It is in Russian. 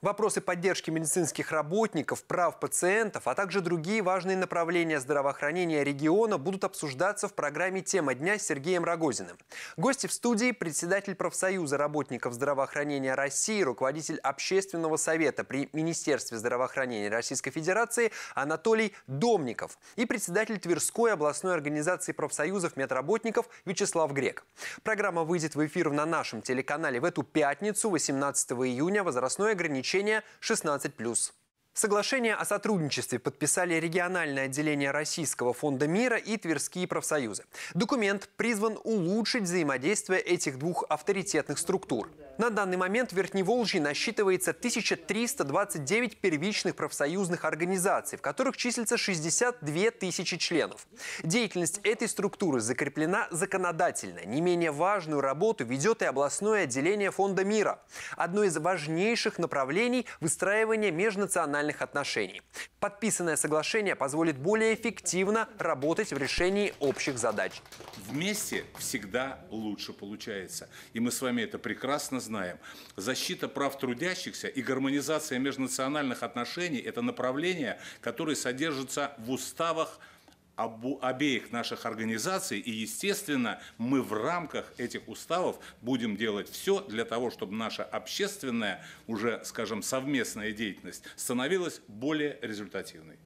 Вопросы поддержки медицинских работников, прав пациентов, а также другие важные направления здравоохранения региона будут обсуждаться в программе «Тема дня» с Сергеем Рогозиным. Гости в студии – председатель профсоюза работников здравоохранения России, руководитель Общественного совета при Министерстве здравоохранения Российской Федерации Анатолий Домников и председатель Тверской областной организации профсоюзов медработников Вячеслав Грек. Программа выйдет в эфир на нашем телеканале в эту пятницу, 18 июня, возрастное ограничение значение 16+. Соглашение о сотрудничестве подписали региональное отделение Российского фонда мира и Тверские профсоюзы. Документ призван улучшить взаимодействие этих двух авторитетных структур. На данный момент в Верхневолжье насчитывается 1329 первичных профсоюзных организаций, в которых числится 62 тысячи членов. Деятельность этой структуры закреплена законодательно. Не менее важную работу ведет и областное отделение Фонда мира. Одно из важнейших направлений – выстраивание межнациональных профессиональных отношений. Подписанное соглашение позволит более эффективно работать в решении общих задач. Вместе всегда лучше получается. И мы с вами это прекрасно знаем. Защита прав трудящихся и гармонизация межнациональных отношений – это направления, которые содержатся в уставах обеих наших организаций, и, естественно, мы в рамках этих уставов будем делать все для того, чтобы наша общественная, уже, скажем, совместная деятельность становилась более результативной.